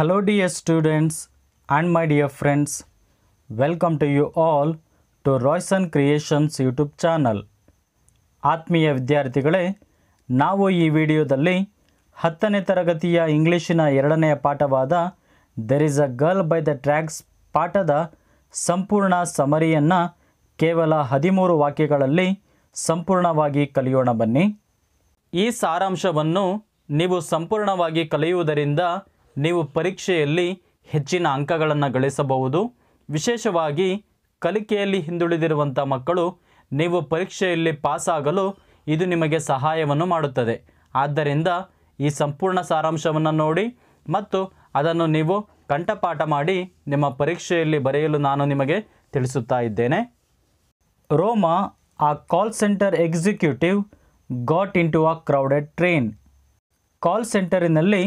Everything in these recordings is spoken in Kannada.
hello dear students and my dear friends welcome to you all to Royson creations YouTube channel ಆತ್ಮೀಯ ವಿದ್ಯಾರ್ಥಿಗಳೇ ನಾವು ಈ ವಿಡಿಯೋದಲ್ಲಿ ಹತ್ತನೇ ತರಗತಿಯ ಇಂಗ್ಲೀಷಿನ ಎರಡನೆಯ ಪಾಠವಾದ there is a girl by the tracks ಪಾಠದ ಸಂಪೂರ್ಣ ಸಮರಿಯನ್ನು ಕೇವಲ ಹದಿಮೂರು ವಾಕ್ಯಗಳಲ್ಲಿ ಸಂಪೂರ್ಣವಾಗಿ ಕಲಿಯೋಣ ಬನ್ನಿ ಈ ಸಾರಾಂಶವನ್ನು ನೀವು ಸಂಪೂರ್ಣವಾಗಿ ಕಲಿಯುವುದರಿಂದ ನೀವು ಪರೀಕ್ಷೆಯಲ್ಲಿ ಹೆಚ್ಚಿನ ಅಂಕಗಳನ್ನು ಗಳಿಸಬಹುದು ವಿಶೇಷವಾಗಿ ಕಲಿಕೆಯಲ್ಲಿ ಹಿಂದುಳಿದಿರುವಂಥ ಮಕ್ಕಳು ನೀವು ಪರೀಕ್ಷೆಯಲ್ಲಿ ಪಾಸಾಗಲು ಇದು ನಿಮಗೆ ಸಹಾಯವನ್ನು ಮಾಡುತ್ತದೆ ಆದ್ದರಿಂದ ಈ ಸಂಪೂರ್ಣ ಸಾರಾಂಶವನ್ನು ನೋಡಿ ಮತ್ತು ಅದನ್ನು ನೀವು ಕಂಠಪಾಠ ಮಾಡಿ ನಿಮ್ಮ ಪರೀಕ್ಷೆಯಲ್ಲಿ ಬರೆಯಲು ನಾನು ನಿಮಗೆ ತಿಳಿಸುತ್ತಾ ಇದ್ದೇನೆ Roma a call centre executive got into a crowded train call ಸೆಂಟರಿನಲ್ಲಿ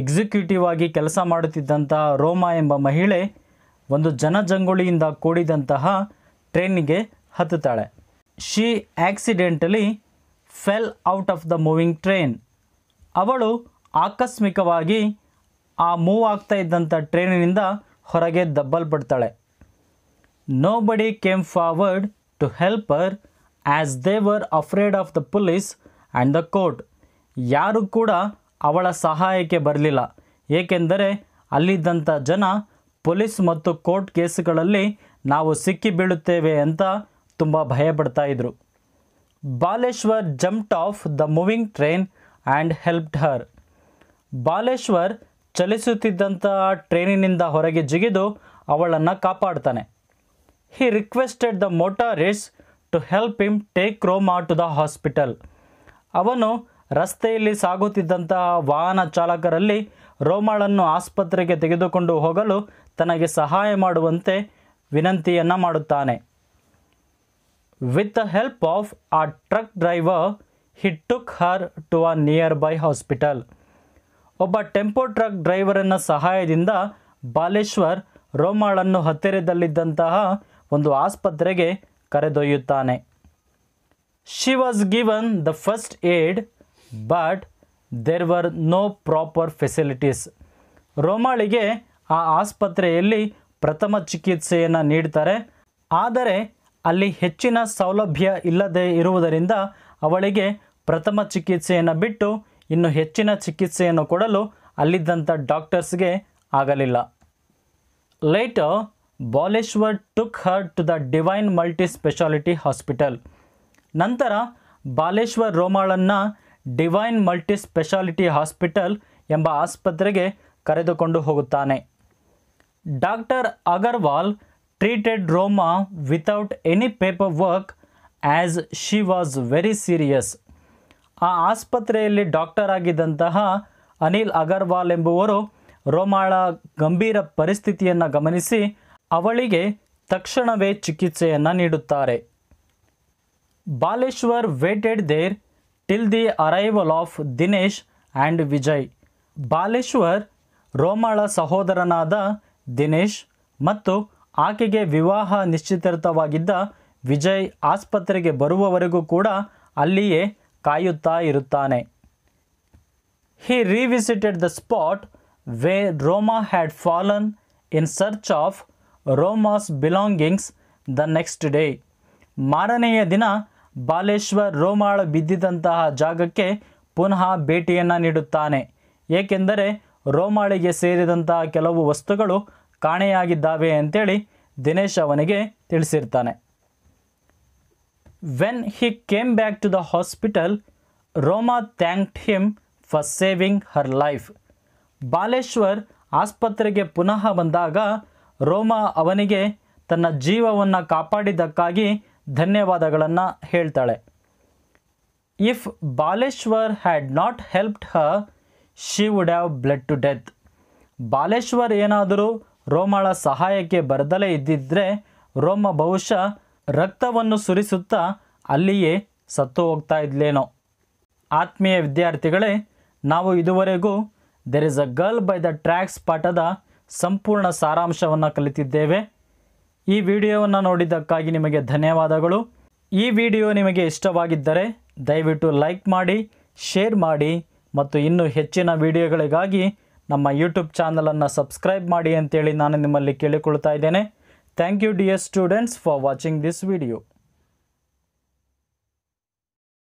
ಎಕ್ಸಿಕ್ಯೂಟಿವ್ ಆಗಿ ಕೆಲಸ ಮಾಡುತ್ತಿದ್ದಂತಹ ರೋಮಾ ಎಂಬ ಮಹಿಳೆ ಒಂದು ಜನಜಂಗುಳಿಯಿಂದ ಕೂಡಿದಂತಹ ಟ್ರೈನಿಗೆ ಹತ್ತುತ್ತಾಳೆ she accidentally fell out of the moving train ಅವಳು ಆಕಸ್ಮಿಕವಾಗಿ ಆ ಮೂವ್ ಆಗ್ತಾ ಇದ್ದಂಥ ಟ್ರೈನಿನಿಂದ ಹೊರಗೆ ದಬ್ಬಲ್ಪಡ್ತಾಳೆ nobody came forward to help her as they were afraid of the police and the court ಯಾರು ಕೂಡ ಅವಳ ಸಹಾಯಕ್ಕೆ ಬರಲಿಲ್ಲ ಏಕೆಂದರೆ ಅಲ್ಲಿದ್ದಂಥ ಜನ ಪೊಲೀಸ್ ಮತ್ತು ಕೋರ್ಟ್ ಕೇಸುಗಳಲ್ಲಿ ನಾವು ಸಿಕ್ಕಿ ಬೀಳುತ್ತೇವೆ ಅಂತ ತುಂಬ ಭಯಪಡ್ತಾ ಇದ್ರು Baleshwar jumped off the moving train and helped her Baleshwar ಚಲಿಸುತ್ತಿದ್ದಂಥ ಟ್ರೈನಿನಿಂದ ಹೊರಗೆ ಜಿಗಿದು ಅವಳನ್ನು ಕಾಪಾಡ್ತಾನೆ he requested the motorists to help him take Roma to the hospital ಅವನು ರಸ್ತೆಯಲ್ಲಿ ಸಾಗುತ್ತಿದ್ದಂತಹ ವಾಹನ ಚಾಲಕರಲ್ಲಿ ರೋಮಾಳನ್ನು ಆಸ್ಪತ್ರೆಗೆ ತೆಗೆದುಕೊಂಡು ಹೋಗಲು ತನಗೆ ಸಹಾಯ ಮಾಡುವಂತೆ ವಿನಂತಿಯನ್ನು ಮಾಡುತ್ತಾನೆ with the help of a truck driver he took her to a nearby hospital ಒಬ್ಬ ಟೆಂಪೋ ಟ್ರಕ್ ಡ್ರೈವರನ್ನ ಸಹಾಯದಿಂದ ಬಾಲೇಶ್ವರ್ ರೋಮಾಳನ್ನು ಹತ್ತಿರದಲ್ಲಿದ್ದಂತಹ ಒಂದು ಆಸ್ಪತ್ರೆಗೆ ಕರೆದೊಯ್ಯುತ್ತಾನೆ she was given the first aid but there were no proper facilities ರೋಮಾಳಿಗೆ ಆ ಆಸ್ಪತ್ರೆಯಲ್ಲಿ ಪ್ರಥಮ ಚಿಕಿತ್ಸೆಯನ್ನು ನೀಡ್ತಾರೆ ಆದರೆ ಅಲ್ಲಿ ಹೆಚ್ಚಿನ ಸೌಲಭ್ಯ ಇಲ್ಲದೆ ಇರುವುದರಿಂದ ಅವಳಿಗೆ ಪ್ರಥಮ ಚಿಕಿತ್ಸೆಯನ್ನು ಬಿಟ್ಟು ಇನ್ನು ಹೆಚ್ಚಿನ ಚಿಕಿತ್ಸೆಯನ್ನು ಕೊಡಲು ಅಲ್ಲಿದ್ದಂಥ ಡಾಕ್ಟರ್ಸ್ಗೆ ಆಗಲಿಲ್ಲ later Baleshwar took her to the divine multi speciality hospital ನಂತರ ಬಾಲೇಶ್ವರ್ ರೋಮಾಳನ್ನು ಡಿವೈನ್ ಮಲ್ಟಿ ಸ್ಪೆಷಾಲಿಟಿ ಹಾಸ್ಪಿಟಲ್ ಎಂಬ ಆಸ್ಪತ್ರೆಗೆ ಕರೆದುಕೊಂಡು ಹೋಗುತ್ತಾನೆ doctor Agarwal treated Roma without any paperwork as she was very serious ಆ ಆಸ್ಪತ್ರೆಯಲ್ಲಿ ಡಾಕ್ಟರ್ ಆಗಿದ್ದಂತಹ ಅನಿಲ್ ಅಗರ್ವಾಲ್ ಎಂಬುವರು ರೋಮಾಳ ಗಂಭೀರ ಪರಿಸ್ಥಿತಿಯನ್ನು ಗಮನಿಸಿ ಅವಳಿಗೆ ತಕ್ಷಣವೇ ಚಿಕಿತ್ಸೆಯನ್ನು ನೀಡುತ್ತಾರೆ Baleshwar waited there till the arrival of Dinesh and Vijay Baleshwar ರೋಮಾಳ ಸಹೋದರನಾದ ದಿನೇಶ್ ಮತ್ತು ಆಕೆಗೆ ವಿವಾಹ ನಿಶ್ಚಿತಾರ್ಥವಾಗಿದ್ದ ವಿಜಯ್ ಆಸ್ಪತ್ರೆಗೆ ಬರುವವರೆಗೂ ಕೂಡ ಅಲ್ಲಿಯೇ ಕಾಯುತ್ತಾ ಇರುತ್ತಾನೆ he revisited the spot where Roma had fallen in search of Roma's belongings the next day ಮಾರನೆಯ ದಿನ ಬಾಲೇಶ್ವರ್ ರೋಮಾಳ ಬಿದ್ದಿದಂತಹ ಜಾಗಕ್ಕೆ ಪುನಃ ಭೇಟಿಯನ್ನು ನೀಡುತ್ತಾನೆ ಏಕೆಂದರೆ ರೋಮಾಳಿಗೆ ಸೇರಿದಂತಹ ಕೆಲವು ವಸ್ತುಗಳು ಕಾಣೆಯಾಗಿದ್ದಾವೆ ಅಂತೇಳಿ ದಿನೇಶ್ ಅವನಿಗೆ ತಿಳಿಸಿರ್ತಾನೆ when he came back to the hospital Roma thanked him for saving her life Baleshwar ಆಸ್ಪತ್ರೆಗೆ ಪುನಃ ಬಂದಾಗ ರೋಮಾ ಅವನಿಗೆ ತನ್ನ ಜೀವವನ್ನು ಕಾಪಾಡಿದ್ದಕ್ಕಾಗಿ ಧನ್ಯವಾದಗಳನ್ನು ಹೇಳ್ತಾಳೆ if Baleshwar had not helped her she would have blood to death Baleshwar ಏನಾದರೂ ರೋಮಾಳ ಸಹಾಯಕ್ಕೆ ಬರದಲೇ ಇದ್ದಿದ್ದರೆ ರೋಮ ಬಹುಶಃ ರಕ್ತವನ್ನು ಸುರಿಸುತ್ತಾ ಅಲ್ಲಿಯೇ ಸತ್ತು ಹೋಗ್ತಾ ಇದ್ಲೇನೋ ಆತ್ಮೀಯ ವಿದ್ಯಾರ್ಥಿಗಳೇ ನಾವು ಇದುವರೆಗೂ there is a girl by the tracks ಪಾಠದ ಸಂಪೂರ್ಣ ಸಾರಾಂಶವನ್ನು ಕಲಿತಿದ್ದೇವೆ ಈ ವಿಡಿಯೋವನ್ನು ನೋಡಿದ್ದಕ್ಕಾಗಿ ನಿಮಗೆ ಧನ್ಯವಾದಗಳು ಈ ವಿಡಿಯೋ ನಿಮಗೆ ಇಷ್ಟವಾಗಿದ್ದರೆ ದಯವಿಟ್ಟು ಲೈಕ್ ಮಾಡಿ ಶೇರ್ ಮಾಡಿ ಮತ್ತು ಇನ್ನೂ ಹೆಚ್ಚಿನ ವಿಡಿಯೋಗಳಿಗಾಗಿ ನಮ್ಮ ಯೂಟ್ಯೂಬ್ ಚಾನಲನ್ನು ಸಬ್ಸ್ಕ್ರೈಬ್ ಮಾಡಿ ಅಂತೇಳಿ ನಾನು ನಿಮ್ಮಲ್ಲಿ ಕೇಳಿಕೊಳ್ತಾ ಇದ್ದೇನೆ thank you dear students for watching this video